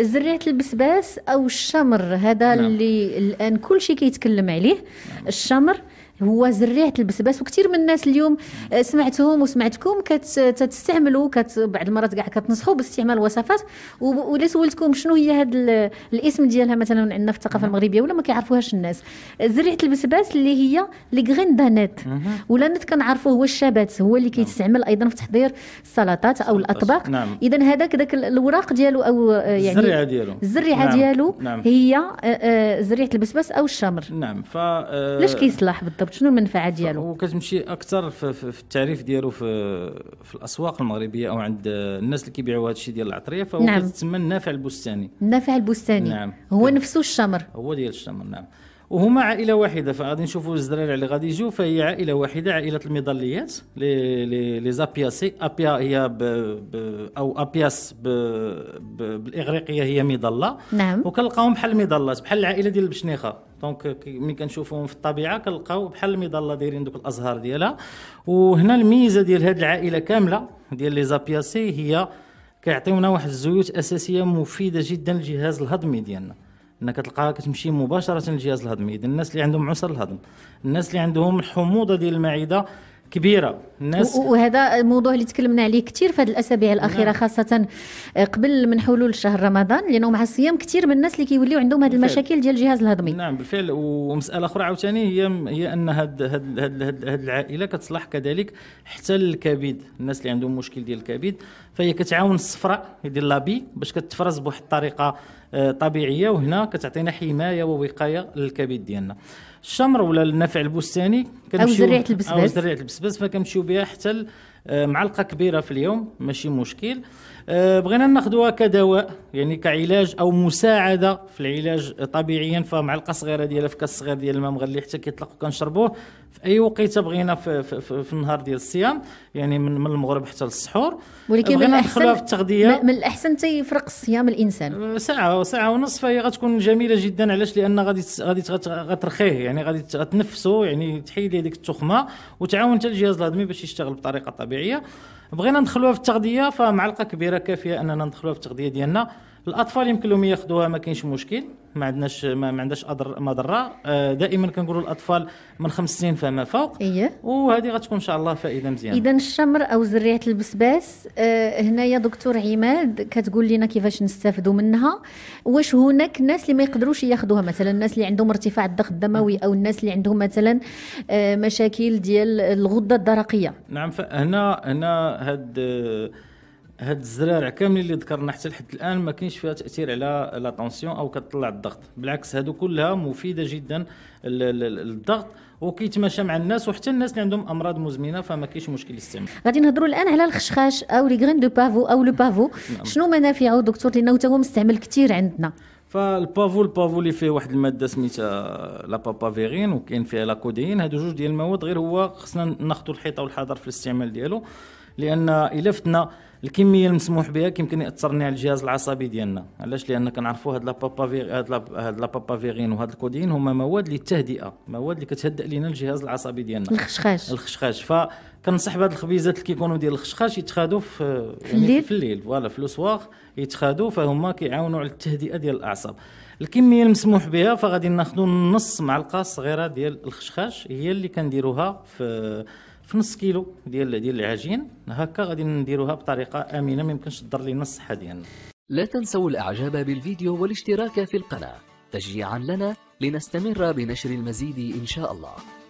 زريعه البسباس او الشمر هذا نعم. اللي الان كل شيء كيتكلم عليه نعم. الشمر هو زريعه البسباس وكثير من الناس اليوم آه، سمعتهم وسمعتكم كتستعملوا كت بعض المرات كاع كتنصحوا باستعمال وصفات ولا سولتكم شنو هي هذا الاسم ديالها مثلا عندنا في الثقافه المغربيه ولا ما كيعرفوهاش الناس آه، زريعه البسباس اللي هي لي غرين دانيت ولا نت كنعرفوا هو الشبات هو اللي نعم. كيتستعمل ايضا في تحضير السلطات او الاطباق نعم. اذا هذاك ذاك الاوراق ديالو او آه، يعني الزريعه ديالو الزريعه نعم. ديالو نعم. هي زريعه البسباس او الشمر نعم ف فأ... علاش كيصلح بالضبط الركب طيب، شنو المنفعه ديالو وكتمشي اكثر في, في التعريف ديالو في, في الاسواق المغربيه او عند الناس اللي كيبيعوا هذا الشيء ديال العطريه فهو نعم. كتسمى النافع البستاني النافع البستاني نعم هو نفسه الشمر هو ديال الشمر نعم وهما عائله واحده فغادي نشوفوا الزرارع اللي غادي يجوا فهي عائله واحده عائله المظليات لي لي لي زابياسي ابيا هي ب ب او ابياس ب ب بالاغريقيه هي مظله نعم وكنلقاهم بحال المظلات بحال العائله ديال البشنيخه دونك ملي كنشوفوهم في الطبيعه كنلقاو بحال المظله دايرين دوك الازهار ديالها وهنا الميزه ديال هذه العائله كامله ديال لي زابياسي هي كيعطيونا واحد الزيوت اساسيه مفيده جدا للجهاز الهضمي ديالنا انك تلقاها كتمشي مباشره للجهاز الهضمي اذا الناس اللي عندهم عسر الهضم الناس اللي عندهم الحموضه ديال المعده كبيره الناس وهذا الموضوع اللي تكلمنا عليه كثير في هذه الاسابيع الاخيره نعم. خاصه آه، قبل من حلول شهر رمضان لانه مع الصيام كثير من الناس اللي كيوليو عندهم هذه المشاكل ديال الجهاز الهضمي نعم بالفعل ومساله اخرى عاوتاني هي هي ان هذه العائله كتصلح كذلك حتى للكبد الناس اللي عندهم مشكل ديال الكبد فهي كتعاون الصفراء ديال لابي باش كتفرز بواحد الطريقه آه، طبيعيه وهنا كتعطينا حمايه ووقايه للكبد ديالنا الشمر ولا النفع كنمشيو او زريعه البسباس او زريعه البسباس فكنمشيو بها حتى آه، معلقه كبيره في اليوم ماشي مشكل آه، بغينا ناخذوها كدواء يعني كعلاج او مساعده في العلاج طبيعيا فمعلقه صغيره ديالها في كاس صغير ديال الماء مغلي حتى كيطلق وكنشربوه في اي وقيته بغينا في, في, في, في النهار ديال الصيام يعني من, من المغرب حتى للسحور ولكن آه، بغينا ندخلوها في التغذيه من الاحسن تيفرق الصيام الانسان ساعه ساعه ونص فهي غتكون جميله جدا علاش لان غادي غادي غترخيه يعني غادي تنفسه يعني تحيد ليه ديك التخمه وتعاون حتى الجهاز الهضمي باش يشتغل بطريقه طبيعيه الطبيعيه بغينا ندخلوها في التغذيه فمعلقه كبيره كافيه اننا ندخلوها في التغذيه ديالنا الاطفال يمكن لهم ياخذوها ما كاينش مشكل ما عندناش ما عندناش مضره آه، دائما كنقولوا الاطفال من خمس سنين فما فوق إيه؟ وهذه غتكون ان شاء الله فائده مزيانه اذا الشمر او زريعه البسباس آه، هنايا دكتور عماد كتقول لنا كيفاش نستافدوا منها واش هناك الناس اللي ما يقدروش ياخذوها مثلا الناس اللي عندهم ارتفاع الضغط الدموي نعم. او الناس اللي عندهم مثلا آه، مشاكل ديال الغده الدرقيه نعم هنا هنا هاد هاد الزرارع كاملين اللي ذكرنا حتى لحد الان ما كاينش فيها تاثير على لا طونسيون او كطلع الضغط بالعكس هادو كلها مفيده جدا للضغط وكيتماشى مع الناس وحتى الناس اللي عندهم امراض مزمنه فما كاينش مشكل الاستعمال غادي نهضروا الان على الخشخاش او لي غرين دو بافو او لو بافو نعم. شنو منافعه دكتور لانه هو مستعمل كثير عندنا فالبافو البافو اللي فيه واحد الماده سميتها لا فيغين وكاين فيها لا كودين هادو جوج ديال المواد غير هو خصنا ناخذوا الحيطه والحذر في الاستعمال ديالو لان الا فتنا الكميه المسموح بها كيمكن ياثرني على الجهاز العصبي ديالنا علاش لان كنعرفوا هاد لابابا هاد هاد فيغين وهاد الكودين هما مواد للتهدئه مواد اللي كتهدئ لينا الجهاز العصبي ديالنا الخشخاش الخشخاش كنصح بهاد الخبيزات اللي كيكونوا ديال الخشخاش يتخادوا في يعني الليل في الليل فوالا في لو يتخادوا فهما كيعاونوا على التهدئه ديال الاعصاب الكميه المسموح بها فغادي ناخذوا نص معلقه صغيره ديال الخشخاش هي اللي كنديروها في في نص كيلو ديال ديال العجين هكا غادي نديروها بطريقه امنه ما يمكنش تضر لنا الصحه ديالنا لا تنسوا الاعجاب بالفيديو والاشتراك في القناه تشجيعا لنا لنستمر بنشر المزيد ان شاء الله